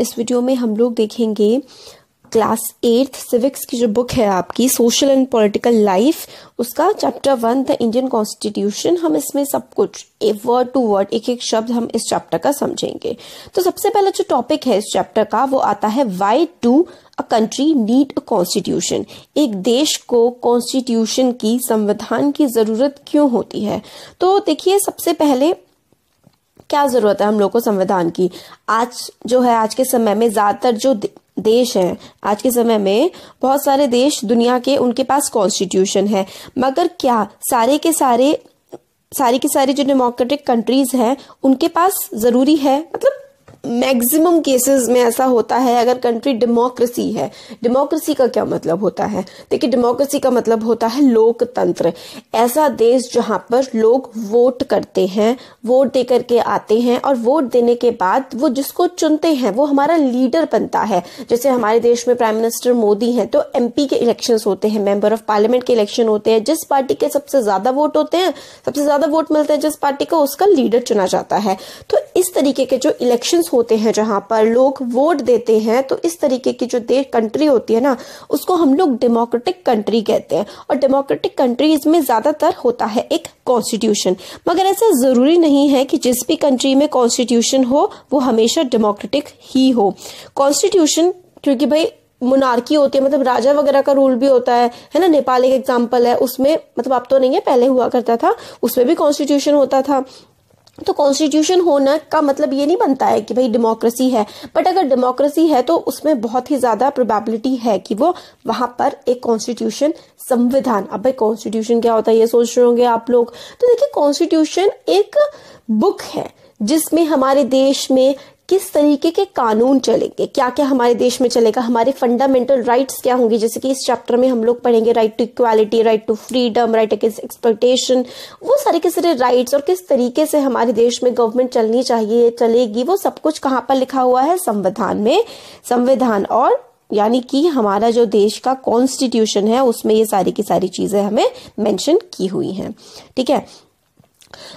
इस वीडियो में हम लोग देखेंगे क्लास एट्थ सिविक्स की जो बुक है आपकी सोशल एंड पॉलिटिकल लाइफ उसका chapter one the Indian constitution हम इसमें सब कुछ वर्ड टू वर्ड एक एक शब्द हम इस चैप्टर का समझेंगे तो सबसे पहला जो टॉपिक है इस चैप्टर का वो आता है why to a country need a constitution एक देश को कॉन्स्टिट्यूशन की संविधान की जरूरत क्यों होती है तो देखिए सबसे पहले क्या ज़रूरत है हम लोग को संविधान की आज जो है आज के समय में ज़्यादातर जो देश है आज के समय में बहुत सारे देश दुनिया के उनके पास कॉन्स्टिट्यूशन है मगर क्या सारे के सारे सारी की सारी जो डेमोक्रेटिक कंट्रीज हैं उनके पास ज़रूरी है मतलब मैक्सिमम केसेस में ऐसा होता है अगर कंट्री डेमोक्रेसी है डेमोक्रेसी का क्या मतलब होता है देखिए डेमोक्रेसी का मतलब होता है लोकतंत्र ऐसा देश जहां पर लोग वोट करते हैं वोट दे करके आते हैं और वोट देने के बाद वो जिसको चुनते हैं वो हमारा लीडर बनता है जैसे हमारे देश में प्राइम मिनिस्टर मोदी हैं तो एमपी के इलेक्शन होते हैं मेंबर ऑफ पार्लियामेंट के इलेक्शन होते हैं जिस पार्टी के सबसे ज्यादा वोट होते हैं सबसे ज्यादा वोट मिलते हैं जिस पार्टी का उसका लीडर चुना जाता है तो इस तरीके के जो इलेक्शन होते हैं जहां पर लोग वोट देते हैं तो इस तरीके की जो देश कंट्री होती है ना उसको हम लोग डेमोक्रेटिक कंट्री कहते हैं और डेमोक्रेटिक कंट्रीज में ज़्यादातर होता है एक कॉन्स्टिट्यूशन मगर ऐसा ज़रूरी नहीं है कि जिस भी कंट्री में कॉन्स्टिट्यूशन हो वो हमेशा डेमोक्रेटिक ही हो कॉन्स्टिट्यूशन क्योंकि भाई मुनार्की होती है मतलब राजा वगैरह का रूल भी होता है है ना नेपाल एक एग्जाम्पल है उसमें मतलब आप तो नहीं है पहले हुआ करता था उसमें भी कॉन्स्टिट्यूशन होता था तो कॉन्स्टिट्यूशन होना का मतलब ये नहीं बनता है कि भाई डेमोक्रेसी है बट अगर डेमोक्रेसी है तो उसमें बहुत ही ज़्यादा प्रोबेबिलिटी है कि वो वहां पर एक कॉन्स्टिट्यूशन संविधान अब भाई कॉन्स्टिट्यूशन क्या होता है ये सोच रहे होंगे आप लोग तो देखिए कॉन्स्टिट्यूशन एक बुक है जिसमें हमारे देश में किस तरीके के कानून चलेंगे क्या क्या हमारे देश में चलेगा हमारे फंडामेंटल राइट्स क्या होंगे जैसे कि इस चैप्टर में हम लोग पढ़ेंगे right to equality right to freedom right against expectation वो सारे के सारे राइट्स और किस तरीके से हमारे देश में गवर्नमेंट चलनी चाहिए चलेगी वो सब कुछ कहाँ पर लिखा हुआ है संविधान में संविधान और यानी कि हमारा जो देश का कॉन्स्टिट्यूशन है उसमें ये सारी की सारी चीजें हमें मेंशन की हुई हैं ठीक है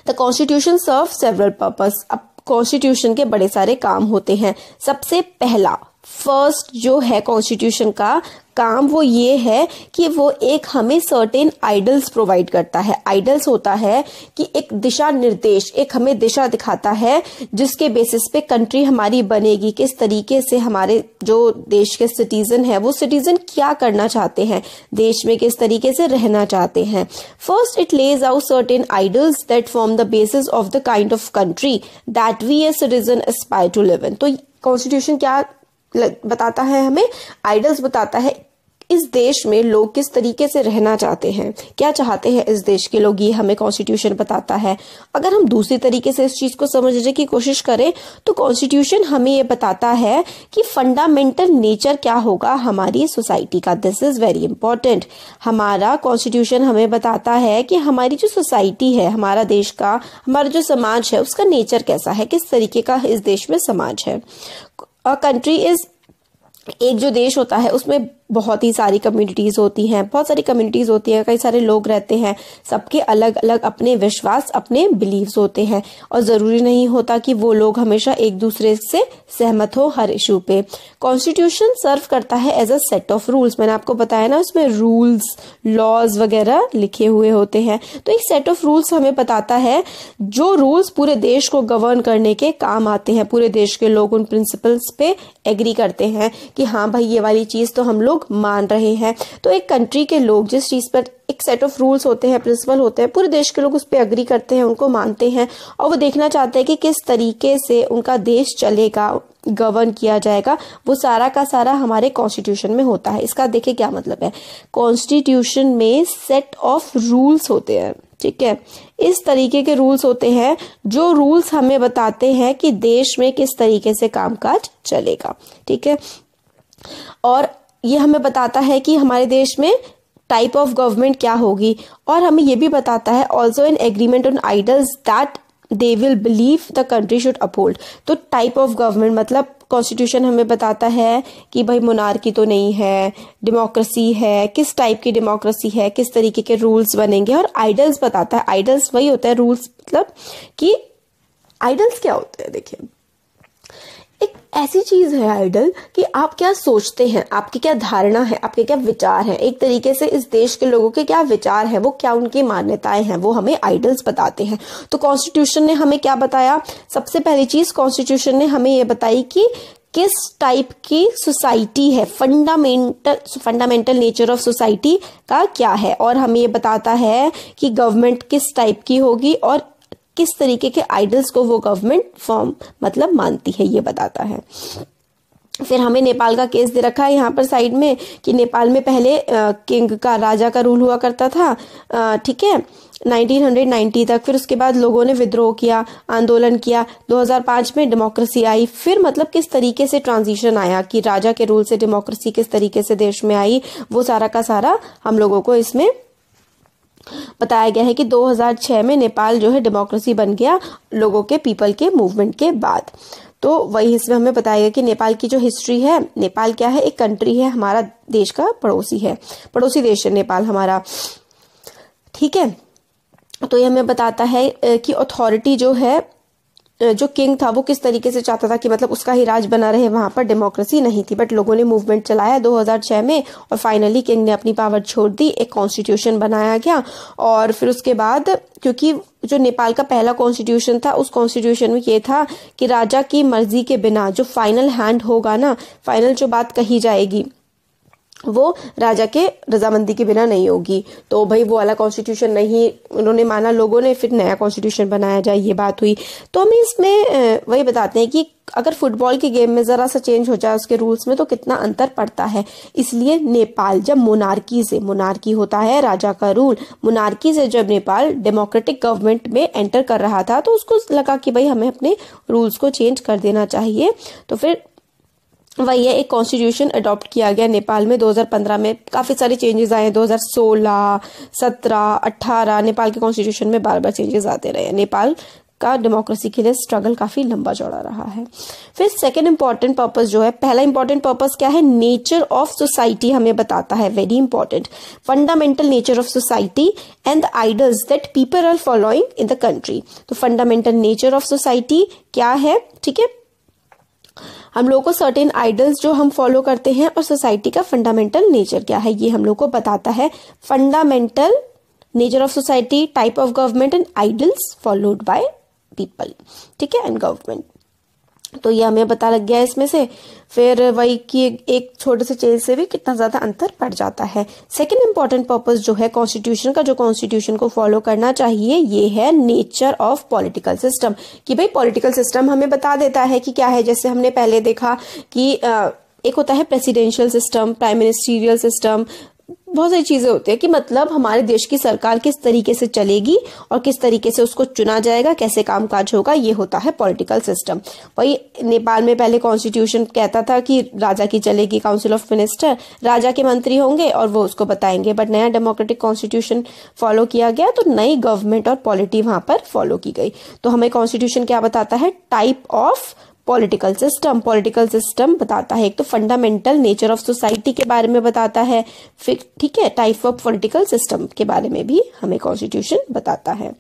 the constitution serve several purpose अब कॉन्स्टिट्यूशन के बड़े सारे काम होते हैं सबसे पहला फर्स्ट जो है कॉन्स्टिट्यूशन का काम वो ये है कि वो एक हमें सर्टेन आइडल्स प्रोवाइड करता है आइडल्स होता है कि एक दिशा निर्देश एक हमें दिशा दिखाता है जिसके बेसिस पे कंट्री हमारी बनेगी किस तरीके से हमारे जो देश के सिटीजन है वो सिटीजन क्या करना चाहते हैं देश में किस तरीके से रहना चाहते हैं first it lays out certain ideals that form the basis of the kind of country that we a citizen aspire to live in तो कॉन्स्टिट्यूशन क्या बताता है हमें आइडल्स बताता है इस देश में लोग किस तरीके से रहना चाहते हैं क्या चाहते हैं इस देश के लोग ये हमें कॉन्स्टिट्यूशन बताता है अगर हम दूसरी तरीके से इस चीज़ को समझने की कोशिश करें तो कॉन्स्टिट्यूशन हमें ये बताता है कि फंडामेंटल नेचर क्या होगा हमारी सोसाइटी का दिस इज़ वेरी इंपॉर्टेंट हमारा कॉन्स्टिट्यूशन हमें बताता है कि हमारी जो सोसाइटी है हमारा देश का हमारा जो समाज है उसका नेचर कैसा है किस तरीके का इस देश में समाज है अ कंट्री इज एक जो देश होता है उसमें बहुत ही सारी कम्युनिटीज़ होती हैं बहुत सारी कम्युनिटीज़ होती हैं कई सारे लोग रहते हैं सबके अलग अलग अपने विश्वास अपने बिलीव्स होते हैं और ज़रूरी नहीं होता कि वो लोग हमेशा एक दूसरे से सहमत हो हर इशू पे कॉन्स्टिट्यूशन सर्व करता है as a set of rules मैंने आपको बताया ना उसमें रूल्स लॉज वगैरह लिखे हुए होते हैं तो एक सेट ऑफ रूल्स हमें बताता है जो रूल्स पूरे देश को गवर्न करने के काम आते हैं पूरे देश के लोग उन प्रिंसिपल्स पे एग्री करते हैं कि हाँ भाई ये वाली चीज़ तो हम लोग लोग मान रहे हैं तो एक कंट्री के लोग जिस चीज़ पर एक सेट ऑफ रूल्स होते हैं प्रिंसिपल होते हैं पूरे देश के लोग उस पर अग्री करते हैं उनको मानते हैं और वो देखना चाहते हैं कि किस तरीके से उनका देश चलेगा गवर्न किया जाएगा वो सारा का सारा हमारे कॉन्स्टिट्यूशन में होता है इसका देखे क्या मतलब है कॉन्स्टिट्यूशन में सेट ऑफ रूल्स होते हैं ठीक है इस तरीके के रूल्स होते हैं जो रूल्स हमें बताते हैं कि देश में किस तरीके से कामकाज चलेगा ठीक है और ये हमें बताता है कि हमारे देश में टाइप ऑफ गवर्नमेंट क्या होगी और हमें ये भी बताता है also an agreement on ideals that they will believe the country should uphold तो टाइप ऑफ गवर्नमेंट मतलब कॉन्स्टिट्यूशन हमें बताता है कि भाई की तो नहीं है डेमोक्रेसी है किस टाइप की डेमोक्रेसी है किस तरीके के रूल्स बनेंगे और आइडल्स बताता है आइडल्स वही होता है रूल्स मतलब कि आइडल्स क्या होते हैं देखिए एक ऐसी चीज है आइडल कि आप क्या सोचते हैं आपकी क्या धारणा है आपके क्या विचार हैं एक तरीके से इस देश के लोगों के क्या विचार हैं वो क्या उनकी मान्यताएं हैं वो हमें आइडल्स बताते हैं तो कॉन्स्टिट्यूशन ने हमें क्या बताया सबसे पहली चीज कॉन्स्टिट्यूशन ने हमें ये बताई कि किस टाइप की सोसाइटी है fundamental fundamental nature of society का क्या है और हमें ये बताता है कि गवर्नमेंट किस टाइप की होगी और किस तरीके के आइडल्स को वो गवर्नमेंट फॉर्म मतलब मानती है ये बताता है फिर हमें नेपाल का केस दे रखा है यहाँ पर साइड में कि नेपाल में पहले किंग का राजा का रूल हुआ करता था ठीक है 1990 तक फिर उसके बाद लोगों ने विद्रोह किया आंदोलन किया 2005 में डेमोक्रेसी आई फिर मतलब किस तरीके से ट्रांजिशन आया कि राजा के रूल से डेमोक्रेसी किस तरीके से देश में आई वो सारा का सारा हम लोगों को इसमें बताया गया है कि 2006 में नेपाल जो है डेमोक्रेसी बन गया लोगों के पीपल के मूवमेंट के बाद तो वही इसमें हमें बताया गया कि नेपाल की जो हिस्ट्री है नेपाल क्या है एक कंट्री है हमारा देश का पड़ोसी है पड़ोसी देश है नेपाल हमारा ठीक है तो ये हमें बताता है कि अथॉरिटी जो है जो किंग था वो किस तरीके से चाहता था कि मतलब उसका ही राज बना रहे वहां पर डेमोक्रेसी नहीं थी बट लोगों ने मूवमेंट चलाया 2006 में और फाइनली किंग ने अपनी पावर छोड़ दी एक कॉन्स्टिट्यूशन बनाया गया और फिर उसके बाद क्योंकि जो नेपाल का पहला कॉन्स्टिट्यूशन था उस कॉन्स्टिट्यूशन में ये था कि राजा की मर्जी के बिना जो फाइनल हैंड होगा ना फाइनल जो बात कही जाएगी वो राजा के रजामंदी के बिना नहीं होगी तो भाई वो वाला कॉन्स्टिट्यूशन नहीं उन्होंने माना लोगों ने फिर नया कॉन्स्टिट्यूशन बनाया जाए ये बात हुई तो हमें इसमें वही बताते हैं कि अगर फुटबॉल के गेम में ज़रा सा चेंज हो जाए उसके रूल्स में तो कितना अंतर पड़ता है इसलिए नेपाल जब मोनार्की से मोनार्की होता है राजा का रूल मोनार्की से जब नेपाल डेमोक्रेटिक गवर्नमेंट में एंटर कर रहा था तो उसको लगा कि भाई हमें अपने रूल्स को चेंज कर देना चाहिए तो फिर वही है एक कॉन्स्टिट्यूशन अडॉप्ट किया गया नेपाल में 2015 में काफ़ी सारे चेंजेस आए हैं 2016, 17, 18 नेपाल के कॉन्स्टिट्यूशन में बार बार चेंजेस आते रहे नेपाल का डेमोक्रेसी के लिए स्ट्रगल काफ़ी लंबा चौड़ा रहा है फिर सेकेंड इंपॉर्टेंट पर्पज जो है पहला इंपॉर्टेंट पर्पज क्या है नेचर ऑफ सोसाइटी हमें बताता है very important fundamental nature of society and the ideals that people are following in the country तो फंडामेंटल नेचर ऑफ सोसाइटी क्या है ठीक है हम लोग को सर्टेन आइडल्स जो हम फॉलो करते हैं और सोसाइटी का फंडामेंटल नेचर क्या है ये हम लोग को बताता है fundamental nature of society type of government and ideals followed by people ठीक है एंड गवर्नमेंट तो ये हमें पता लग गया इसमें से फिर वही कि एक छोटे से चेंज से भी कितना ज़्यादा अंतर पड़ जाता है सेकेंड इम्पॉर्टेंट पर्पज़ जो है कॉन्स्टिट्यूशन का जो कॉन्स्टिट्यूशन को फॉलो करना चाहिए ये है नेचर ऑफ पॉलिटिकल सिस्टम कि भाई पॉलिटिकल सिस्टम हमें बता देता है कि क्या है जैसे हमने पहले देखा कि आ, एक होता है presidential system prime ministerial system बहुत सारी चीज़ें होती है कि मतलब हमारे देश की सरकार किस तरीके से चलेगी और किस तरीके से उसको चुना जाएगा कैसे कामकाज होगा ये होता है पॉलिटिकल सिस्टम वही नेपाल में पहले कॉन्स्टिट्यूशन कहता था कि राजा की चलेगी काउंसिल ऑफ मिनिस्टर राजा के मंत्री होंगे और वो उसको बताएंगे बट नया डेमोक्रेटिक कॉन्स्टिट्यूशन फॉलो किया गया तो नई गवर्नमेंट और पॉलिटी वहां पर फॉलो की गई तो हमें कॉन्स्टिट्यूशन क्या बताता है type of political system political system बताता है एक तो फंडामेंटल नेचर ऑफ सोसाइटी के बारे में बताता है फिर ठीक है टाइप ऑफ पॉलिटिकल सिस्टम के बारे में भी हमें कॉन्स्टिट्यूशन बताता है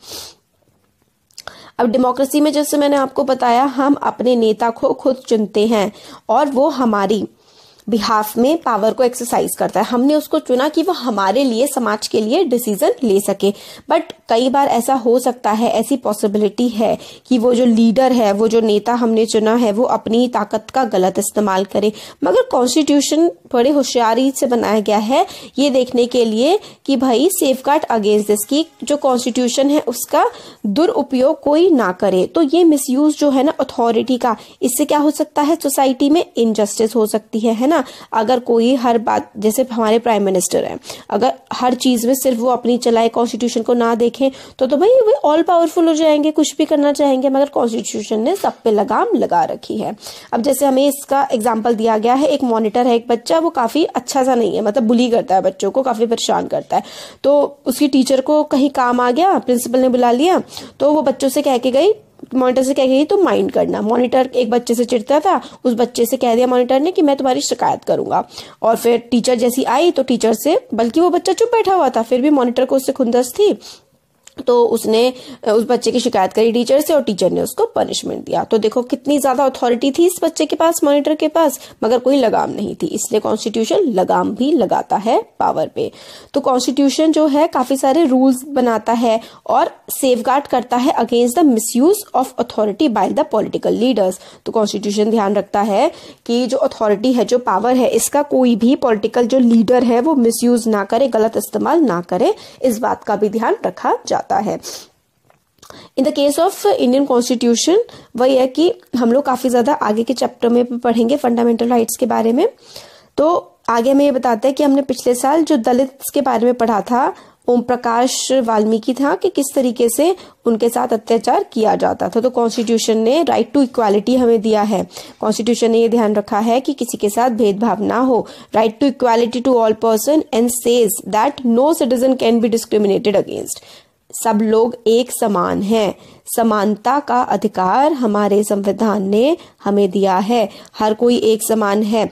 अब डेमोक्रेसी में जैसे मैंने आपको बताया हम अपने नेता को खुद चुनते हैं और वो हमारी बिहाफ में पावर को एक्सरसाइज करता है हमने उसको चुना कि वो हमारे लिए समाज के लिए डिसीजन ले सके बट कई बार ऐसा हो सकता है ऐसी पॉसिबिलिटी है कि वो जो लीडर है वो जो नेता हमने चुना है वो अपनी ताकत का गलत इस्तेमाल करे मगर कॉन्स्टिट्यूशन बड़े होशियारी से बनाया गया है ये देखने के लिए कि भाई सेफ गार्ड अगेंस्ट दिस की जो कॉन्स्टिट्यूशन है उसका दुरुपयोग कोई ना करे तो ये मिसयूज जो है ना अथॉरिटी का इससे क्या हो सकता है सोसाइटी में इनजस्टिस हो सकती है है ना ना अगर कोई हर बात जैसे हमारे प्राइम मिनिस्टर हैं अगर हर चीज़ में सिर्फ वो अपनी चलाए कॉन्स्टिट्यूशन को ना देखें तो तो भाई वे ऑल पावरफुल हो जाएंगे कुछ भी करना चाहेंगे मगर कॉन्स्टिट्यूशन ने सब पे लगाम लगा रखी है अब जैसे हमें इसका एग्जाम्पल दिया गया है एक मॉनिटर है एक बच्चा वो काफ़ी अच्छा सा नहीं है मतलब बुली करता है बच्चों को काफ़ी परेशान करता है तो उसकी टीचर को कहीं काम आ गया प्रिंसिपल ने बुला लिया तो वो बच्चों से कह के गई मॉनिटर से कह गई तुम माइंड करना मॉनिटर एक बच्चे से चिढ़ता था उस बच्चे से कह दिया मॉनिटर ने कि मैं तुम्हारी शिकायत करूंगा और फिर टीचर जैसी आई तो टीचर से बल्कि वो बच्चा चुप बैठा हुआ था फिर भी मॉनिटर को उससे खुंदस थी तो उसने उस बच्चे की शिकायत करी टीचर से और टीचर ने उसको पनिशमेंट दिया तो देखो कितनी ज्यादा अथॉरिटी थी इस बच्चे के पास मॉनिटर के पास मगर कोई लगाम नहीं थी इसलिए कॉन्स्टिट्यूशन लगाम भी लगाता है पावर पे तो कॉन्स्टिट्यूशन जो है काफी सारे रूल्स बनाता है और सेफ करता है against the miss of authority by the political leaders तो कॉन्स्टिट्यूशन ध्यान रखता है कि जो अथॉरिटी है जो पावर है इसका कोई भी पोलिटिकल जो लीडर है वो मिस ना करे गलत इस्तेमाल ना करे इस बात का भी ध्यान रखा जाता जाता है in the case of Indian constitution वही है कि हम लोग काफ़ी ज़्यादा आगे के चैप्टर में पढ़ेंगे फंडामेंटल राइट्स के बारे में तो आगे हमें ये बताता है कि हमने पिछले साल जो दलित के बारे में पढ़ा था ओम प्रकाश वाल्मीकि था कि किस तरीके से उनके साथ अत्याचार किया जाता था तो कॉन्स्टिट्यूशन ने राइट टू इक्वालिटी हमें दिया है कॉन्स्टिट्यूशन ने ये ध्यान रखा है कि किसी के साथ भेदभाव ना हो right to equality to all person and says that no citizen can be discriminated against सब लोग एक समान हैं समानता का अधिकार हमारे संविधान ने हमें दिया है हर कोई एक समान है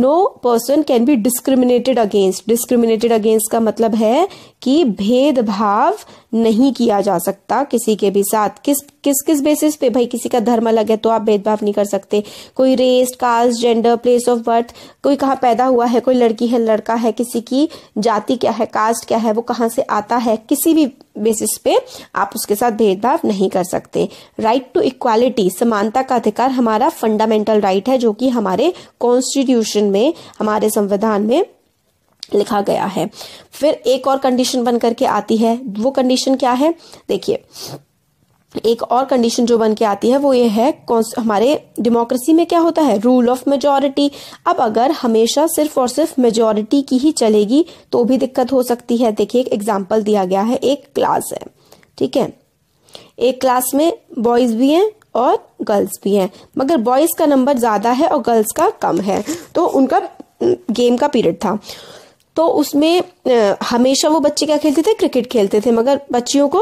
no person can be discriminated against discriminated against का मतलब है कि भेदभाव नहीं किया जा सकता किसी के भी साथ किस किस किस बेसिस पे भाई किसी का धर्म अलग है तो आप भेदभाव नहीं कर सकते कोई race caste gender place of birth कोई कहाँ पैदा हुआ है कोई लड़की है लड़का है किसी की जाति क्या है कास्ट क्या है वो कहाँ से आता है किसी भी बेसिस पे आप उसके साथ भेदभाव नहीं कर सकते राइट टू इक्वालिटी समानता का अधिकार हमारा फंडामेंटल राइट right है जो कि हमारे कॉन्स्टिट्यूशन में हमारे संविधान में लिखा गया है फिर एक और कंडीशन बन करके आती है वो कंडीशन क्या है देखिए एक और कंडीशन जो बन के आती है वो ये है हमारे डेमोक्रेसी में क्या होता है रूल ऑफ मेजोरिटी अब अगर हमेशा सिर्फ और सिर्फ मेजोरिटी की ही चलेगी तो भी दिक्कत हो सकती है देखिए एक एग्जाम्पल दिया गया है एक क्लास है ठीक है एक क्लास में बॉयज भी हैं और गर्ल्स भी हैं मगर बॉयज़ का नंबर ज़्यादा है और गर्ल्स का कम है तो उनका गेम का पीरियड था तो उसमें हमेशा वो बच्चे क्या खेलते थे क्रिकेट खेलते थे मगर बच्चियों को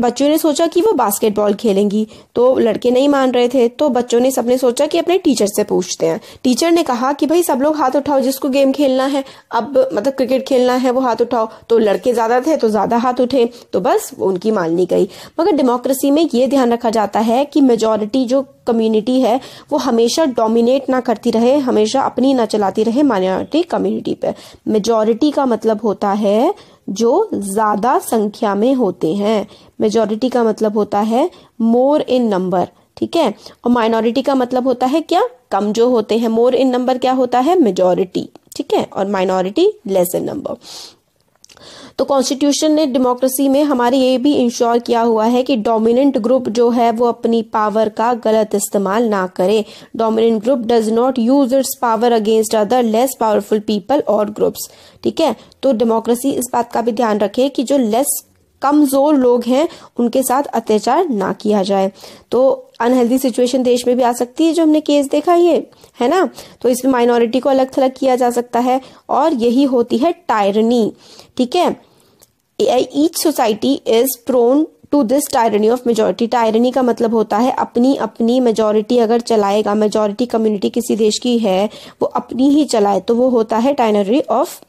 बच्चों ने सोचा कि वो बास्केटबॉल खेलेंगी तो लड़के नहीं मान रहे थे तो बच्चों ने सबने सोचा कि अपने टीचर से पूछते हैं टीचर ने कहा कि भाई सब लोग हाथ उठाओ जिसको गेम खेलना है अब मतलब क्रिकेट खेलना है वो हाथ उठाओ तो लड़के ज़्यादा थे तो ज़्यादा हाथ उठे तो बस उनकी मान ली गई मगर डेमोक्रेसी में ये ध्यान रखा जाता है कि मेजोरिटी जो कम्युनिटी है वो हमेशा डोमिनेट ना करती रहे हमेशा अपनी ना चलाती रहे माइनॉरिटी कम्युनिटी पर मेजोरिटी का मतलब होता है जो ज़्यादा संख्या में होते हैं मेजोरिटी का मतलब होता है मोर इन नंबर ठीक है और माइनॉरिटी का मतलब होता है क्या कम जो होते हैं मोर इन नंबर क्या होता है मेजोरिटी ठीक है और माइनॉरिटी लेस इन नंबर तो कॉन्स्टिट्यूशन ने डेमोक्रेसी में हमारे ये भी इंश्योर किया हुआ है कि डोमिनेंट ग्रुप जो है वो अपनी पावर का गलत इस्तेमाल ना करे dominant group does not use its power against other less powerful people और ग्रुप्स ठीक है तो डेमोक्रेसी इस बात का भी ध्यान रखे कि जो लेस कमजोर लोग हैं उनके साथ अत्याचार ना किया जाए तो अनहेल्दी सिचुएशन देश में भी आ सकती है जो हमने केस देखा ये है ना तो इसमें माइनॉरिटी को अलग थलग किया जा सकता है और यही होती है टायरनी ठीक है each society is prone to this tyranny of majority tyranny का मतलब होता है अपनी अपनी मेजोरिटी अगर चलाएगा मेजोरिटी कम्युनिटी किसी देश की है वो अपनी ही चलाए तो वो होता है टायनरी ऑफ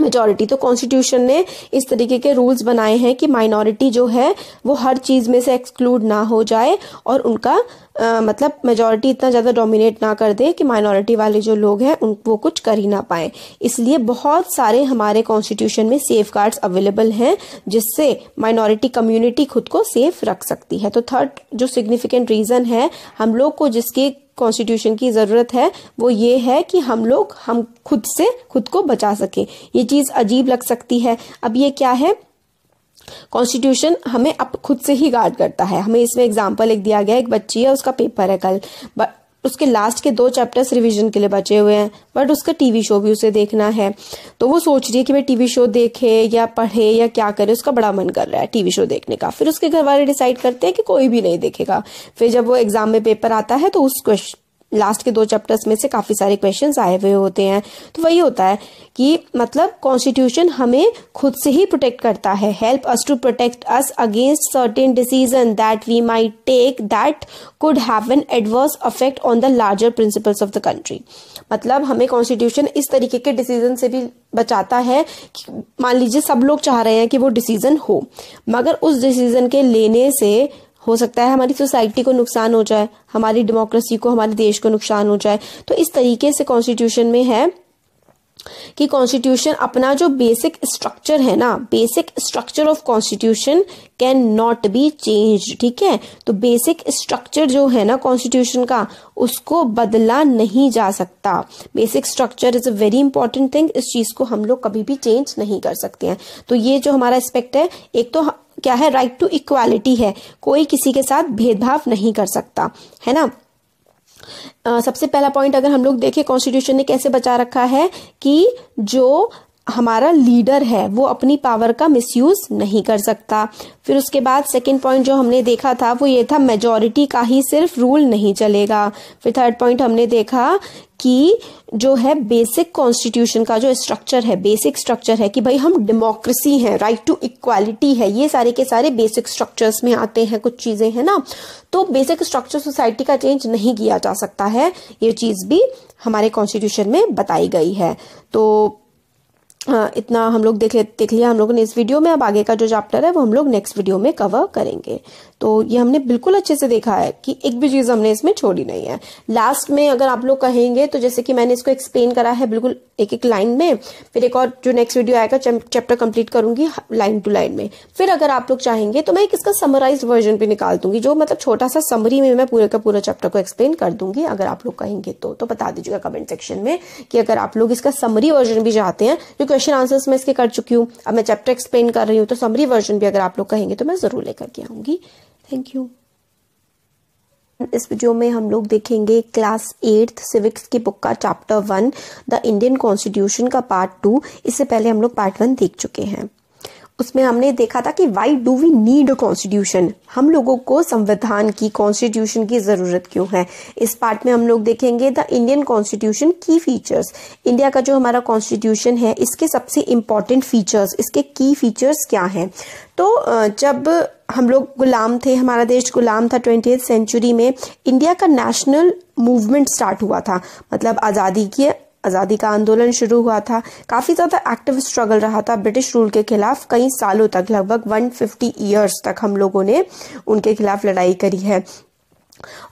मेजोरिटी तो कॉन्स्टिट्यूशन ने इस तरीके के रूल्स बनाए हैं कि माइनॉरिटी जो है वो हर चीज़ में से एक्सक्लूड ना हो जाए और उनका आ, मतलब मेजॉरिटी इतना ज़्यादा डोमिनेट ना कर दे कि माइनॉरिटी वाले जो लोग हैं उन वो कुछ कर ही ना पाए इसलिए बहुत सारे हमारे कॉन्स्टिट्यूशन में सेफ गार्ड्स अवेलेबल हैं जिससे माइनॉरिटी कम्युनिटी खुद को सेफ रख सकती है तो थर्ड जो सिग्निफिकेंट रीज़न है हम लोग को जिसके कॉन्स्टिट्यूशन की ज़रूरत है वो ये है कि हम लोग हम खुद से खुद को बचा सकें ये चीज़ अजीब लग सकती है अब ये क्या है कॉन्स्टिट्यूशन हमें अब खुद से ही गार्ड करता है हमें इसमें एग्जाम्पल एक दिया गया एक बच्ची है उसका पेपर है कल बट उसके लास्ट के दो चैप्टर्स रिवीजन के लिए बचे हुए हैं बट उसका टीवी शो भी उसे देखना है तो वो सोच रही है कि मैं टीवी शो देखे या पढ़े या क्या करे उसका बड़ा मन कर रहा है टीवी शो देखने का फिर उसके घर वाले डिसाइड करते हैं कि कोई भी नहीं देखेगा फिर जब वो एग्जाम में पेपर आता है तो उस क्वेश्चन लास्ट के दो चैप्टर्स में से काफ़ी सारे क्वेश्चन आए हुए होते हैं तो वही होता है कि मतलब कॉन्स्टिट्यूशन हमें खुद से ही प्रोटेक्ट करता है help us to protect us against certain decision that we may take that could have an adverse affect on the larger principles of the country मतलब हमें कॉन्स्टिट्यूशन इस तरीके के डिसीजन से भी बचाता है कि मान लीजिए सब लोग चाह रहे हैं कि वो डिसीजन हो मगर उस डिसीजन के लेने से हो सकता है हमारी सोसाइटी को नुकसान हो जाए हमारी डेमोक्रेसी को हमारे देश को नुकसान हो जाए तो इस तरीके से कॉन्स्टिट्यूशन में है कि कॉन्स्टिट्यूशन अपना जो बेसिक स्ट्रक्चर है ना basic structure of constitution can not be change ठीक है तो बेसिक स्ट्रक्चर जो है ना कॉन्स्टिट्यूशन का उसको बदला नहीं जा सकता basic structure is a very important thing इस चीज को हम लोग कभी भी चेंज नहीं कर सकते हैं तो ये जो हमारा एस्पेक्ट है एक तो क्या है राइट टू इक्वालिटी है कोई किसी के साथ भेदभाव नहीं कर सकता है ना Uh, सबसे पहला पॉइंट अगर हम लोग देखें कॉन्स्टिट्यूशन ने कैसे बचा रखा है कि जो हमारा लीडर है वो अपनी पावर का मिसयूज नहीं कर सकता फिर उसके बाद सेकंड पॉइंट जो हमने देखा था वो ये था मेजॉरिटी का ही सिर्फ रूल नहीं चलेगा फिर थर्ड पॉइंट हमने देखा कि जो है बेसिक कॉन्स्टिट्यूशन का जो स्ट्रक्चर है बेसिक स्ट्रक्चर है कि भाई हम डेमोक्रेसी है राइट टू इक्वालिटी है ये सारे के सारे बेसिक स्ट्रक्चर्स में आते हैं कुछ चीज़ें हैं ना तो बेसिक स्ट्रक्चर सोसाइटी का चेंज नहीं किया जा सकता है ये चीज़ भी हमारे कॉन्स्टिट्यूशन में बताई गई है तो हाँ, इतना हम लोग देख ले देख लिया हम लोगों ने इस वीडियो में अब आगे का जो चैप्टर है वो हम लोग नेक्स्ट वीडियो में कवर करेंगे तो ये हमने बिल्कुल अच्छे से देखा है कि एक भी चीज़ हमने इसमें छोड़ी नहीं है लास्ट में अगर आप लोग कहेंगे तो जैसे कि मैंने इसको एक्सप्लेन करा है बिल्कुल एक एक लाइन में फिर एक और जो नेक्स्ट वीडियो आएगा चैप्टर कंप्लीट करूंगी लाइन टू लाइन में फिर अगर आप लोग चाहेंगे तो मैं एक इसका समराइज वर्जन भी निकाल दूंगी जो मतलब छोटा सा समरी में मैं पूरे का पूरा चैप्टर को एक्सप्लेन कर दूंगी अगर आप लोग कहेंगे तो तो बता दीजिएगा कमेंट सेक्शन में कि अगर आप लोग इसका समरी वर्जन भी चाहते हैं जो क्वेश्चन आंसर मैं इसके कर चुकी हूँ अब मैं चैप्टर एक्सप्लेन कर रही हूँ तो समरी वर्जन भी अगर आप लोग कहेंगे तो मैं जरूर लेकर के आऊंगी थैंक यू इस वीडियो में हम लोग देखेंगे क्लास एट्थ सिविक्स की बुक का chapter one the Indian constitution का पार्ट टू इससे पहले हम लोग पार्ट वन देख चुके हैं उसमें हमने देखा था कि why do we need a constitution हम लोगों को संविधान की कॉन्स्टिट्यूशन की ज़रूरत क्यों है इस पार्ट में हम लोग देखेंगे द इंडियन कॉन्स्टिट्यूशन की फीचर्स इंडिया का जो हमारा कॉन्स्टिट्यूशन है इसके सबसे इम्पॉर्टेंट फीचर्स इसके की फीचर्स क्या हैं तो जब हम लोग गुलाम थे हमारा देश गुलाम था ट्वेंटी सेंचुरी में इंडिया का नेशनल मूवमेंट स्टार्ट हुआ था मतलब आज़ादी के आज़ादी का आंदोलन शुरू हुआ था काफ़ी ज़्यादा एक्टिव स्ट्रगल रहा था ब्रिटिश रूल के खिलाफ कई सालों तक लगभग 150 फिफ्टी तक हम लोगों ने उनके खिलाफ लड़ाई करी है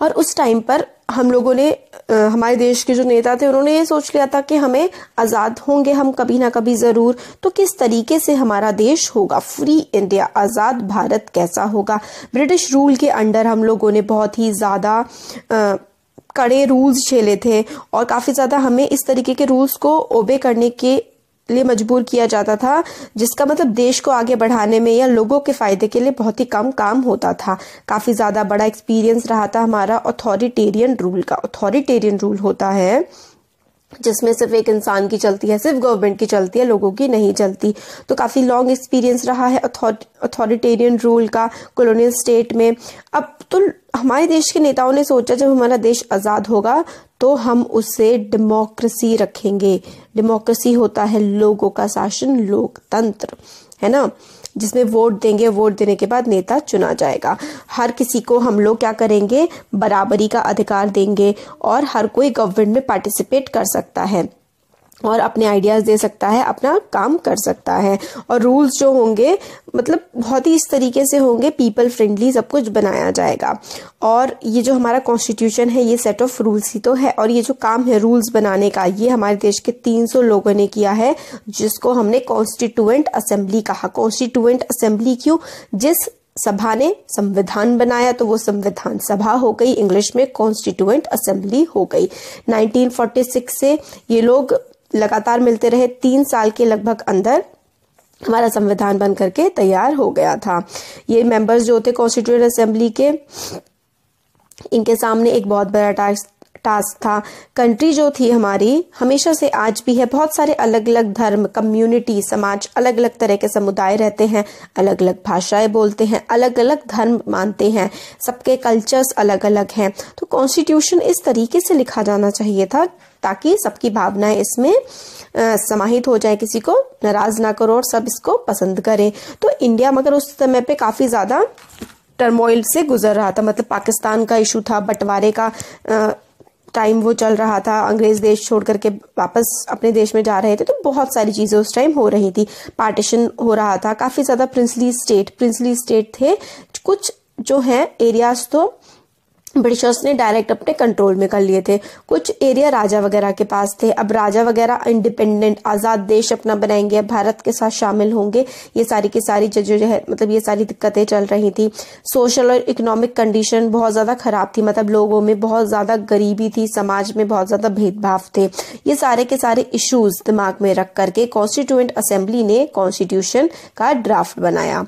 और उस टाइम पर हम लोगों ने हमारे देश के जो नेता थे उन्होंने ये सोच लिया था कि हमें आज़ाद होंगे हम कभी ना कभी ज़रूर तो किस तरीके से हमारा देश होगा फ्री इंडिया आज़ाद भारत कैसा होगा ब्रिटिश रूल के अंडर हम लोगों ने बहुत ही ज़्यादा कड़े रूल्स झेले थे और काफ़ी ज़्यादा हमें इस तरीके के रूल्स को ओबे करने के लिए मजबूर किया जाता था जिसका मतलब देश को आगे बढ़ाने में या लोगों के फायदे के लिए बहुत ही कम काम होता था काफ़ी ज़्यादा बड़ा एक्सपीरियंस रहा था हमारा अथॉरिटेरियन रूल का अथॉरिटेरियन रूल होता है जिसमें सिर्फ एक इंसान की चलती है सिर्फ गवर्नमेंट की चलती है लोगों की नहीं चलती तो काफ़ी लॉन्ग एक्सपीरियंस रहा है अथॉरिटेरियन रूल का कॉलोनियल स्टेट में अब तो हमारे देश के नेताओं ने सोचा जब हमारा देश आज़ाद होगा तो हम उसे डेमोक्रेसी रखेंगे डेमोक्रेसी होता है लोगों का शासन लोकतंत्र है ना जिसमें वोट देंगे वोट देने के बाद नेता चुना जाएगा हर किसी को हम लोग क्या करेंगे बराबरी का अधिकार देंगे और हर कोई गवर्नमेंट में पार्टिसिपेट कर सकता है और अपने आइडियाज़ दे सकता है अपना काम कर सकता है और रूल्स जो होंगे मतलब बहुत ही इस तरीके से होंगे पीपल फ्रेंडली सब कुछ बनाया जाएगा और ये जो हमारा कॉन्स्टिट्यूशन है ये सेट ऑफ रूल्स ही तो है और ये जो काम है रूल्स बनाने का ये हमारे देश के 300 लोगों ने किया है जिसको हमने कॉन्स्टिट्यूएंट असेंबली कहा कॉन्स्टिट्यूएंट असेंबली क्यों जिस सभा ने संविधान बनाया तो वो संविधान सभा हो गई इंग्लिश में कॉन्स्टिट्यूएंट असेंबली हो गई 1946 से ये लोग लगातार मिलते रहे तीन साल के लगभग अंदर हमारा संविधान बन करके तैयार हो गया था ये मेंबर्स जो थे कॉन्स्टिट्यूंट असेंबली के इनके सामने एक बहुत बड़ा टास्क टास्क था कंट्री जो थी हमारी हमेशा से आज भी है बहुत सारे अलग अलग धर्म कम्युनिटी समाज अलग अलग तरह के समुदाय रहते हैं अलग अलग भाषाएं बोलते हैं अलग अलग धर्म मानते हैं सबके कल्चर्स अलग अलग हैं तो कॉन्स्टिट्यूशन इस तरीके से लिखा जाना चाहिए था ताकि सबकी भावनाएं इसमें समाहित हो जाए किसी को नाराज ना करो और सब इसको पसंद करें तो इंडिया मगर उस समय पे काफ़ी ज़्यादा टर्मोइल से गुजर रहा था मतलब पाकिस्तान का इशू था बंटवारे का टाइम वो चल रहा था अंग्रेज देश छोड़ करके वापस अपने देश में जा रहे थे तो बहुत सारी चीज़ें उस टाइम हो रही थी पार्टीशन हो रहा था काफ़ी ज़्यादा प्रिंसली स्टेट प्रिंसली स्टेट थे कुछ जो है एरियाज तो ब्रिटिशर्स ने डायरेक्ट अपने कंट्रोल में कर लिए थे कुछ एरिया राजा वगैरह के पास थे अब राजा वगैरह इंडिपेंडेंट आज़ाद देश अपना बनाएंगे भारत के साथ शामिल होंगे ये सारी की सारी है मतलब ये सारी दिक्कतें चल रही थी सोशल और इकोनॉमिक कंडीशन बहुत ज़्यादा ख़राब थी मतलब लोगों में बहुत ज़्यादा गरीबी थी समाज में बहुत ज़्यादा भेदभाव थे ये सारे के सारे इशूज़ दिमाग में रख करके कॉन्स्टिट्यूंट असेंबली ने कॉन्स्टिट्यूशन का ड्राफ्ट बनाया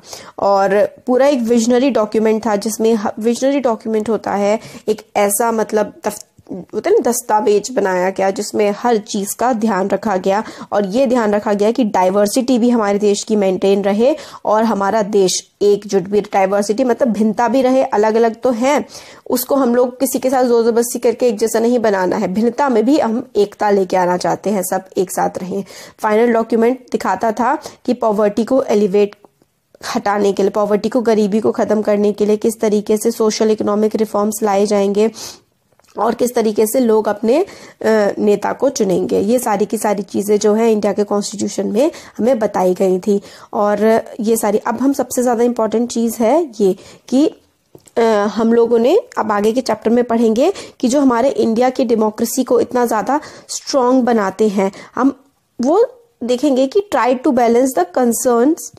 और पूरा एक विजनरी डॉक्यूमेंट था जिसमें विजनरी डॉक्यूमेंट होता है एक ऐसा मतलब ना दस्तावेज बनाया गया जिसमें हर चीज़ का ध्यान रखा गया और ये ध्यान रखा गया कि डाइवर्सिटी भी हमारे देश की मेंटेन रहे और हमारा देश एकजुट भी डाइवर्सिटी मतलब भिन्नता भी रहे अलग अलग तो है उसको हम लोग किसी के साथ जोर जबरदस्ती करके एक जैसा नहीं बनाना है भिन्नता में भी हम एकता लेके आना चाहते हैं सब एक साथ रहें फाइनल डॉक्यूमेंट दिखाता था कि पॉवर्टी को एलिवेट हटाने के लिए पॉवर्टी को गरीबी को ख़त्म करने के लिए किस तरीके से सोशल इकोनॉमिक रिफॉर्म्स लाए जाएंगे और किस तरीके से लोग अपने नेता को चुनेंगे ये सारी की सारी चीज़ें जो है इंडिया के कॉन्स्टिट्यूशन में हमें बताई गई थी और ये सारी अब हम सबसे ज़्यादा इम्पॉर्टेंट चीज़ है ये कि हम लोगों ने अब आगे के चैप्टर में पढ़ेंगे कि जो हमारे इंडिया की डेमोक्रेसी को इतना ज़्यादा स्ट्रॉन्ग बनाते हैं हम वो देखेंगे कि try to balance the concerns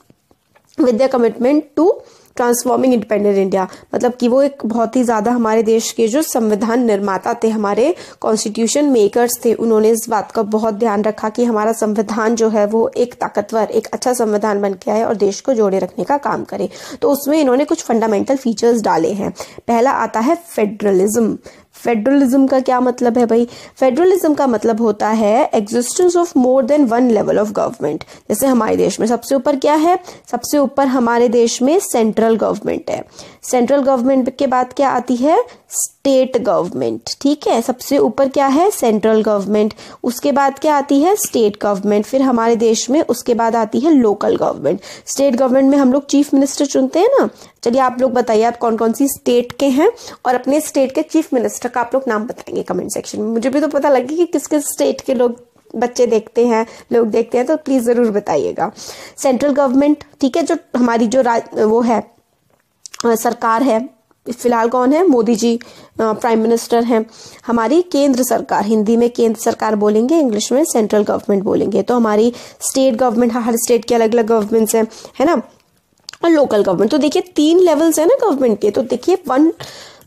with commitment to transforming independent India मतलब कि वो एक बहुत ही ज़्यादा हमारे देश के जो संविधान निर्माता थे हमारे कॉन्स्टिट्यूशन मेकर्स थे उन्होंने इस बात का बहुत ध्यान रखा कि हमारा संविधान जो है वो एक ताकतवर एक अच्छा संविधान बन के आए और देश को जोड़े रखने का काम करे तो उसमें इन्होंने कुछ फंडामेंटल फीचर्स डाले हैं पहला आता है फेडरलिज्म फेडरलिज्म का क्या मतलब है भाई फेडरलिज्म का मतलब होता है existence of more than one level of government जैसे हमारे देश में सबसे ऊपर क्या है सबसे ऊपर हमारे देश में सेंट्रल गवर्नमेंट है सेंट्रल गवर्नमेंट के बाद क्या आती है स्टेट गवर्नमेंट ठीक है सबसे ऊपर क्या है सेंट्रल गवर्नमेंट उसके बाद क्या आती है स्टेट गवर्नमेंट फिर हमारे देश में उसके बाद आती है लोकल गवर्नमेंट स्टेट गवर्नमेंट में हम लोग चीफ मिनिस्टर चुनते हैं ना चलिए आप लोग बताइए आप कौन कौन सी स्टेट के हैं और अपने स्टेट के चीफ मिनिस्टर का आप लोग नाम बताएंगे कमेंट सेक्शन में मुझे भी तो पता लगे कि किस किस स्टेट के लोग बच्चे देखते हैं लोग देखते हैं तो प्लीज़ ज़रूर बताइएगा सेंट्रल गवर्नमेंट ठीक है जो हमारी जो राज वो है सरकार है फिलहाल कौन है मोदी जी प्राइम मिनिस्टर हैं हमारी केंद्र सरकार हिंदी में केंद्र सरकार बोलेंगे इंग्लिश में सेंट्रल गवर्नमेंट बोलेंगे तो हमारी स्टेट गवर्नमेंट हर स्टेट के अलग अलग गवर्नमेंट्स हैं है ना और लोकल गवर्नमेंट तो देखिए तीन लेवल्स है ना गवर्नमेंट के तो देखिए one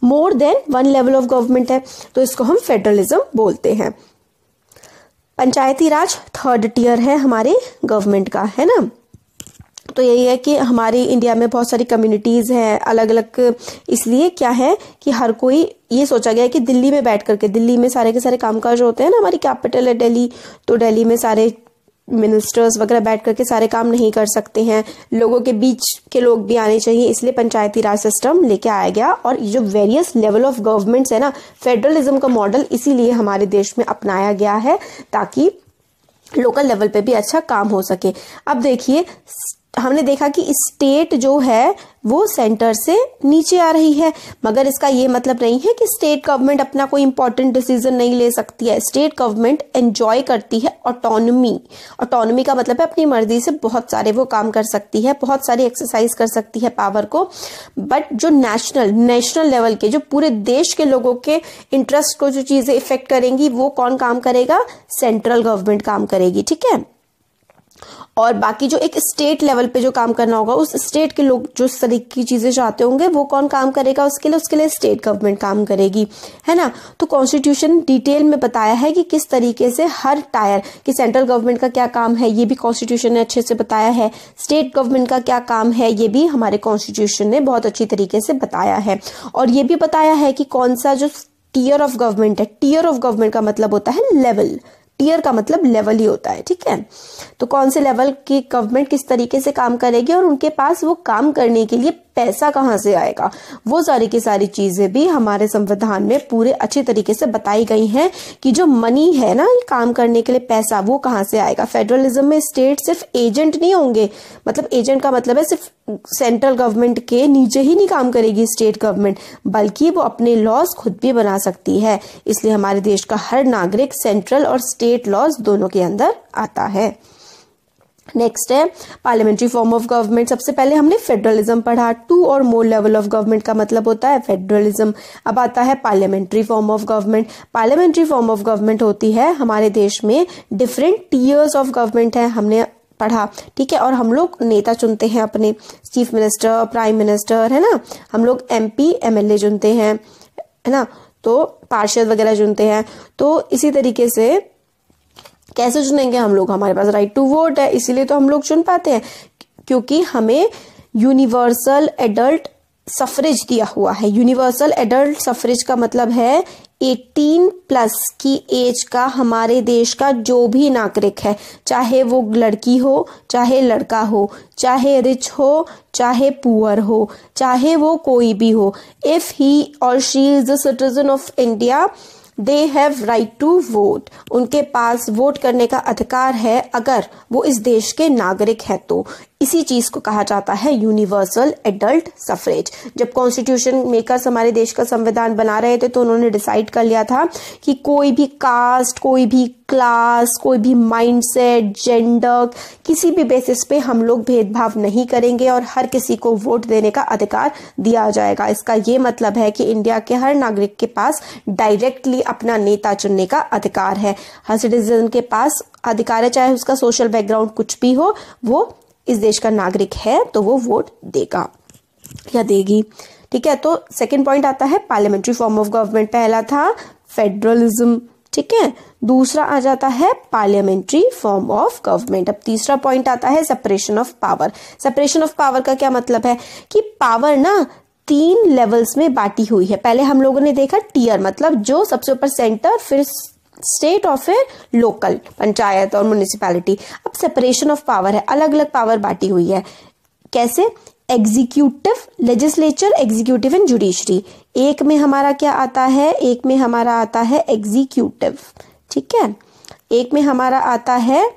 more than one level of government है तो इसको हम फेडरलिज्म बोलते हैं पंचायती राज थर्ड टीयर है हमारे गवर्नमेंट का है ना तो यही है कि हमारे इंडिया में बहुत सारी कम्युनिटीज़ हैं अलग अलग इसलिए क्या है कि हर कोई ये सोचा गया है कि दिल्ली में बैठ करके दिल्ली में सारे के सारे कामकाज होते हैं ना हमारी कैपिटल है दिल्ली तो दिल्ली में सारे मिनिस्टर्स वगैरह बैठ करके सारे काम नहीं कर सकते हैं लोगों के बीच के लोग भी आने चाहिए इसलिए पंचायती राज सिस्टम लेके आया गया और जो वेरियस लेवल ऑफ गवर्नमेंट्स है ना फेडरलिज्म का मॉडल इसीलिए हमारे देश में अपनाया गया है ताकि लोकल लेवल पे भी अच्छा काम हो सके अब देखिए हमने देखा कि स्टेट जो है वो सेंटर से नीचे आ रही है मगर इसका ये मतलब नहीं है कि स्टेट गवर्नमेंट अपना कोई इंपॉर्टेंट डिसीजन नहीं ले सकती है स्टेट गवर्नमेंट एंजॉय करती है ऑटोनमी ऑटोनमी का मतलब है अपनी मर्जी से बहुत सारे वो काम कर सकती है बहुत सारी एक्सरसाइज कर सकती है पावर को बट जो नेशनल नेशनल लेवल के जो पूरे देश के लोगों के इंटरेस्ट को जो चीज़ें इफेक्ट करेंगी वो कौन काम करेगा सेंट्रल गवर्नमेंट काम करेगी ठीक है और बाकी जो एक स्टेट लेवल पे जो काम करना होगा उस स्टेट के लोग जो तरीके की चीज़ें चाहते होंगे वो कौन काम करेगा उसके लिए उसके लिए स्टेट गवर्नमेंट काम करेगी है ना तो कॉन्स्टिट्यूशन डिटेल में बताया है कि किस तरीके से हर टायर कि सेंट्रल गवर्नमेंट का क्या काम है ये भी कॉन्स्टिट्यूशन ने अच्छे से बताया है स्टेट गवर्नमेंट का क्या काम है ये भी हमारे कॉन्स्टिट्यूशन ने बहुत अच्छी तरीके से बताया है और ये भी बताया है कि कौन सा जो टीयर ऑफ गवर्नमेंट है टीयर ऑफ गवर्नमेंट का मतलब होता है लेवल टीयर का मतलब लेवल ही होता है ठीक है तो कौन से लेवल की गवर्नमेंट किस तरीके से काम करेगी और उनके पास वो काम करने के लिए पैसा कहाँ से आएगा वो सारी की सारी चीज़ें भी हमारे संविधान में पूरे अच्छे तरीके से बताई गई हैं कि जो मनी है ना ये काम करने के लिए पैसा वो कहाँ से आएगा फेडरलिज्म में स्टेट सिर्फ एजेंट नहीं होंगे मतलब एजेंट का मतलब है सिर्फ सेंट्रल गवर्नमेंट के नीचे ही नहीं काम करेगी स्टेट गवर्नमेंट बल्कि वो अपने लॉज खुद भी बना सकती है इसलिए हमारे देश का हर नागरिक सेंट्रल और स्टेट लॉज दोनों के अंदर आता है नेक्स्ट है पार्लियामेंट्री फॉर्म ऑफ गवर्नमेंट सबसे पहले हमने फेडरलिज्म पढ़ा टू और मोर लेवल ऑफ गवर्नमेंट का मतलब होता है फेडरलिज्म अब आता है parliamentary form of government parliamentary form of government होती है हमारे देश में डिफरेंट टीयर्स ऑफ गवर्नमेंट है हमने पढ़ा ठीक है और हम लोग नेता चुनते हैं अपने चीफ मिनिस्टर प्राइम मिनिस्टर है ना हम लोग एल ए चुनते हैं है ना तो पार्षद वगैरह चुनते हैं तो इसी तरीके से कैसे चुनेंगे हम लोग हमारे पास राइट टू वोट है इसीलिए तो हम लोग चुन पाते हैं क्योंकि हमें यूनिवर्सल एडल्ट सफरेज दिया हुआ है यूनिवर्सल एडल्ट सफरेज का मतलब है 18 प्लस की एज का हमारे देश का जो भी नागरिक है चाहे वो लड़की हो चाहे लड़का हो चाहे रिच हो चाहे पुअर हो चाहे वो कोई भी हो इफ़ ही और she is the citizen of India they have right to vote उनके पास वोट करने का अधिकार है अगर वो इस देश के नागरिक है तो इसी चीज को कहा जाता है यूनिवर्सल एडल्ट सफरेज जब कॉन्स्टिट्यूशन मेकर्स हमारे देश का संविधान बना रहे थे तो उन्होंने डिसाइड कर लिया था कि कोई भी कास्ट कोई भी क्लास कोई भी माइंडसेट जेंडर किसी भी बेसिस पे हम लोग भेदभाव नहीं करेंगे और हर किसी को वोट देने का अधिकार दिया जाएगा इसका ये मतलब है कि इंडिया के हर नागरिक के पास डायरेक्टली अपना नेता चुनने का अधिकार है हर सिटीजन के पास अधिकार है चाहे उसका सोशल बैकग्राउंड कुछ भी हो वो इस देश का नागरिक है तो वो वोट देगा या देगी ठीक है तो सेकेंड पॉइंट आता है पार्लियामेंट्री फॉर्म ऑफ गवर्नमेंट पहला था फेडरलिज्म ठीक है दूसरा आ जाता है पार्लियामेंट्री फॉर्म ऑफ गवर्नमेंट अब तीसरा पॉइंट आता है separation of power separation of power का क्या मतलब है कि पावर ना तीन लेवल्स में बांटी हुई है पहले हम लोगों ने देखा टीयर मतलब जो सबसे ऊपर सेंटर फिर स्टेट और फिर लोकल पंचायत और म्यूनिसिपैलिटी अब सेपरेशन ऑफ पावर है अलग अलग पावर बांटी हुई है कैसे executive legislature executive and judiciary एक में हमारा क्या आता है एक में हमारा आता है एग्जीक्यूटिव ठीक है एक में हमारा आता है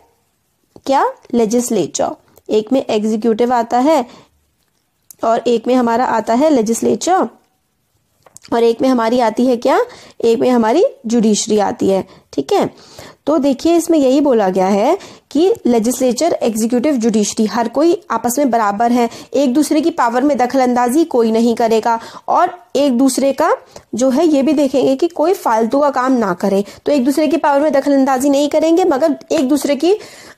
क्या लेजिस्लेचर एक में एग्जीक्यूटिव आता है और एक में हमारा आता है लेजिस्लेचर और एक में हमारी आती है क्या एक में हमारी जुडिशरी आती है ठीक है तो देखिए इसमें यही बोला गया है कि लेजिस्लेचर एग्जीक्यूटिव जुडिशरी हर कोई आपस में बराबर है एक दूसरे की पावर में दखलंदाजी कोई नहीं करेगा और एक दूसरे का जो है ये भी देखेंगे कि कोई फालतू का काम ना करे तो एक दूसरे की पावर में दखलंदाजी नहीं करेंगे मगर एक दूसरे की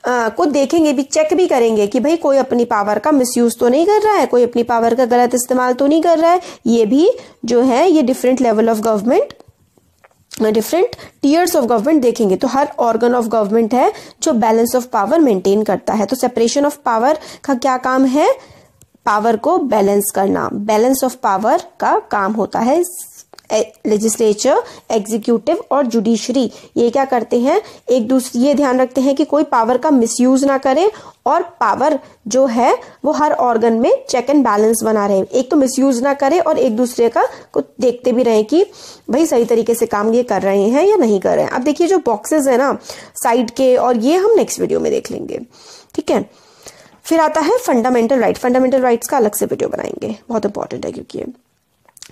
आ, को देखेंगे भी चेक भी करेंगे कि भाई कोई अपनी पावर का मिसयूज तो नहीं कर रहा है कोई अपनी पावर का गलत इस्तेमाल तो नहीं कर रहा है ये भी जो है ये different level of government different tiers of government देखेंगे तो हर ऑर्गन ऑफ गवर्नमेंट है जो बैलेंस ऑफ पावर मेंटेन करता है तो सेपरेशन ऑफ पावर का क्या काम है पावर को बैलेंस करना बैलेंस ऑफ पावर का काम होता है लेजिस्लेचर एग्जीक्यूटिव और जुडिशरी ये क्या करते हैं एक दूसरे ये ध्यान रखते हैं कि कोई पावर का मिसयूज ना करे और पावर जो है वो हर ऑर्गन में चेक एंड बैलेंस बना रहे एक तो मिसयूज ना करे और एक दूसरे का कुछ देखते भी रहे कि भाई सही तरीके से काम ये कर रहे हैं या नहीं कर रहे हैं अब देखिए जो बॉक्सेस है ना साइड के और ये हम नेक्स्ट वीडियो में देख लेंगे ठीक है फिर आता है फंडामेंटल राइट फंडामेंटल राइट्स का अलग से वीडियो बनाएंगे बहुत इंपॉर्टेंट है क्योंकि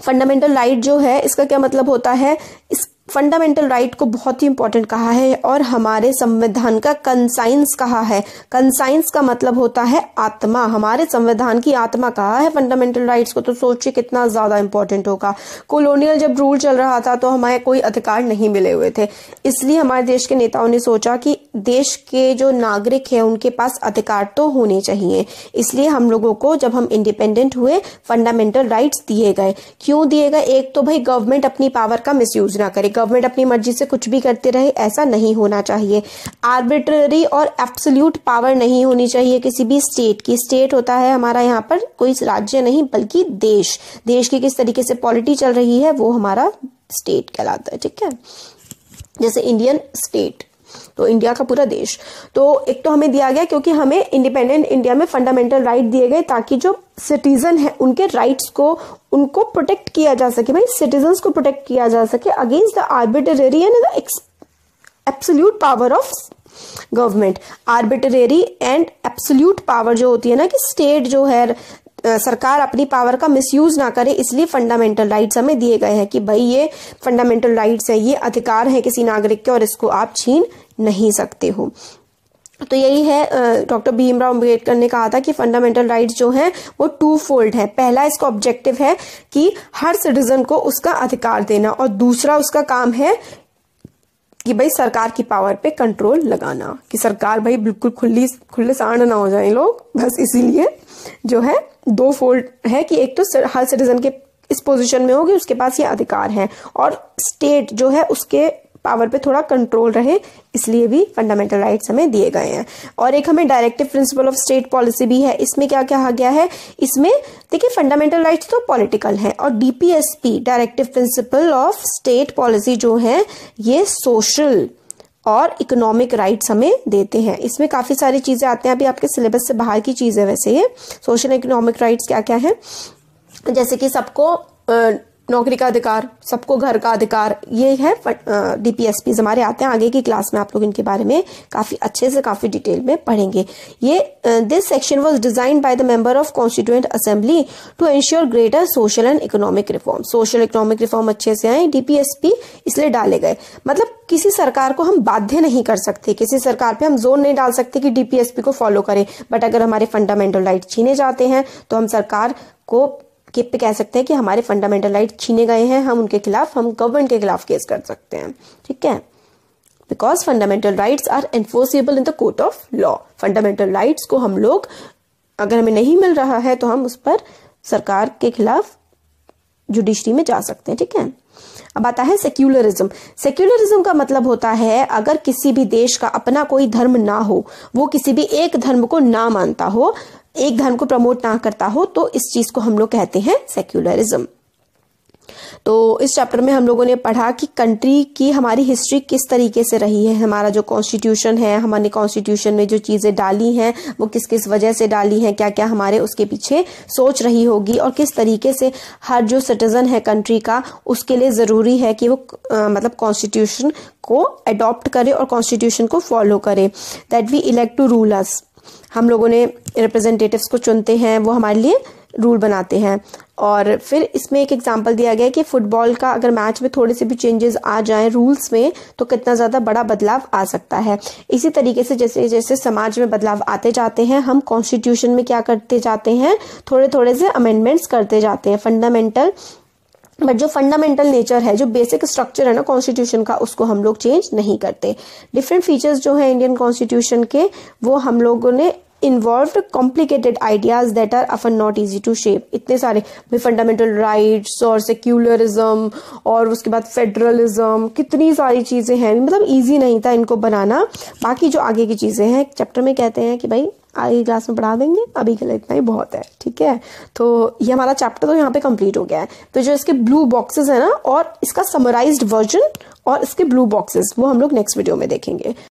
फंडामेंटल राइट जो है इसका क्या मतलब होता है इस फंडामेंटल राइट को बहुत ही इंपॉर्टेंट कहा है और हमारे संविधान का कंसाइंस कहा है कंसाइंस का मतलब होता है आत्मा हमारे संविधान की आत्मा कहा है फंडामेंटल राइट्स को तो सोचिए कितना ज्यादा इंपॉर्टेंट होगा कॉलोनियल जब रूल चल रहा था तो हमारे कोई अधिकार नहीं मिले हुए थे इसलिए हमारे देश के नेताओं ने सोचा कि देश के जो नागरिक है उनके पास अधिकार तो होने चाहिए इसलिए हम लोगों को जब हम इंडिपेंडेंट हुए फंडामेंटल राइट्स दिए गए क्यों दिए गए एक तो भाई गवर्नमेंट अपनी पावर का मिस ना करे गवर्नमेंट अपनी मर्जी से कुछ भी करते रहे ऐसा नहीं होना चाहिए आर्बिट्ररी और एब्सोल्यूट पावर नहीं होनी चाहिए किसी भी स्टेट की स्टेट होता है हमारा यहाँ पर कोई राज्य नहीं बल्कि देश देश की किस तरीके से पॉलिटी चल रही है वो हमारा स्टेट कहलाता है ठीक है जैसे इंडियन स्टेट तो इंडिया का पूरा देश तो एक तो हमें दिया गया क्योंकि हमें इंडिपेंडेंट इंडिया में फंडामेंटल राइट दिए गए ताकि जो सिटीजन है उनके राइट्स को उनको प्रोटेक्ट किया जा सके भाई सिटीजन को प्रोटेक्ट किया जा सके against the arbitrary and absolute power of government arbitrary and absolute power जो होती है ना कि स्टेट जो है सरकार अपनी पावर का मिसयूज ना करे इसलिए फंडामेंटल राइट्स हमें दिए गए हैं कि भाई ये फंडामेंटल राइट्स है ये अधिकार है किसी नागरिक के और इसको आप छीन नहीं सकते हो तो यही है डॉक्टर भीमराव अम्बेडकर ने कहा था कि फंडामेंटल राइट्स जो हैं वो टू फोल्ड है पहला इसका ऑब्जेक्टिव है कि हर सिटीजन को उसका अधिकार देना और दूसरा उसका काम है कि भाई सरकार की पावर पे कंट्रोल लगाना कि सरकार भाई बिल्कुल खुली खुले सांड ना हो जाए लोग बस इसीलिए जो है दो फोल्ड है कि एक तो हर सिटीजन के इस पोजिशन में होगी उसके पास ये अधिकार है और स्टेट जो है उसके पावर पे थोड़ा कंट्रोल रहे इसलिए भी फंडामेंटल राइट्स हमें दिए गए हैं और एक हमें directive principle of state policy भी है इसमें क्या कहा गया है इसमें देखिए फंडामेंटल राइट्स तो पॉलिटिकल हैं और DPSP directive principle of state policy जो है ये सोशल और इकोनॉमिक राइट्स हमें देते हैं इसमें काफ़ी सारी चीज़ें आते हैं अभी आपके सिलेबस से बाहर की चीज़ें वैसे ये सोशल इकोनॉमिक राइट्स क्या क्या है जैसे कि सबको नौकरी का अधिकार सबको घर का अधिकार ये है डीपीएसपी हमारे आते हैं आगे की क्लास में आप लोग इनके बारे में काफी अच्छे से काफी डिटेल में पढ़ेंगे ये this section was design by the member of constituent assembly to ensure greater social and economic reform social economic reform अच्छे से आए डीपीएसपी इसलिए डाले गए मतलब किसी सरकार को हम बाध्य नहीं कर सकते किसी सरकार पर हम जोर नहीं डाल सकते कि डीपीएसपी को फॉलो करें बट अगर हमारे फंडामेंटल राइट छीने जाते हैं तो हम सरकार को के पे कह सकते हैं कि हमारे फंडामेंटल राइट छीने गए हैं हम उनके खिलाफ हम गवर्नमेंट के खिलाफ केस कर सकते हैं ठीक है because fundamental rights are enforceable in the court of law fundamental rights को हम लोग अगर हमें नहीं मिल रहा है तो हम उस पर सरकार के खिलाफ जुडिशरी में जा सकते हैं ठीक है अब आता है सेक्युलरिज्म सेक्युलरिज्म का मतलब होता है अगर किसी भी देश का अपना कोई धर्म ना हो वो किसी भी एक धर्म को ना मानता हो एक धर्म को प्रमोट ना करता हो तो इस चीज को हम लोग कहते हैं सेक्युलरिज्म तो इस चैप्टर में हम लोगों ने पढ़ा कि कंट्री की हमारी हिस्ट्री किस तरीके से रही है हमारा जो कॉन्स्टिट्यूशन है हमारे कॉन्स्टिट्यूशन में जो चीज़ें डाली हैं वो किस किस वजह से डाली हैं क्या क्या हमारे उसके पीछे सोच रही होगी और किस तरीके से हर जो सिटीज़न है कंट्री का उसके लिए ज़रूरी है कि वो आ, मतलब कॉन्स्टिट्यूशन को अडॉप्ट करे और कॉन्स्टिट्यूशन को फॉलो करे that we elect to rulers हम लोगों ने रिप्रेजेंटेटिव्स को चुनते हैं वो हमारे लिए रूल बनाते हैं और फिर इसमें एक एग्जाम्पल दिया गया कि फुटबॉल का अगर मैच में थोड़े से भी चेंजेस आ जाएं रूल्स में तो कितना ज़्यादा बड़ा बदलाव आ सकता है इसी तरीके से जैसे जैसे समाज में बदलाव आते जाते हैं हम कॉन्स्टिट्यूशन में क्या करते जाते हैं थोड़े थोड़े से अमेंडमेंट्स करते जाते हैं फंडामेंटल बट जो फंडामेंटल नेचर है जो बेसिक स्ट्रक्चर है ना कॉन्स्टिट्यूशन का उसको हम लोग चेंज नहीं करते डिफरेंट फीचर्स जो है इंडियन कॉन्स्टिट्यूशन के वो हम लोगों ने involve complicated ideas that are often not easy to shape इतने सारे फंडामेंटल राइट्स और सेक्युलरिज्म और उसके बाद फेडरलिज्म कितनी सारी चीज़ें हैं मतलब ईजी नहीं था इनको बनाना बाकी जो आगे की चीज़ें हैं चैप्टर में कहते हैं कि भाई आगे क्लास में पढ़ा देंगे अभी के लिए इतना ही बहुत है ठीक है तो ये हमारा चैप्टर तो यहाँ पे कंप्लीट हो गया है तो जो इसके ब्लू बॉक्सेस है ना और इसका समराइज वर्जन और इसके ब्लू बॉक्सेस वो हम लोग नेक्स्ट वीडियो में देखेंगे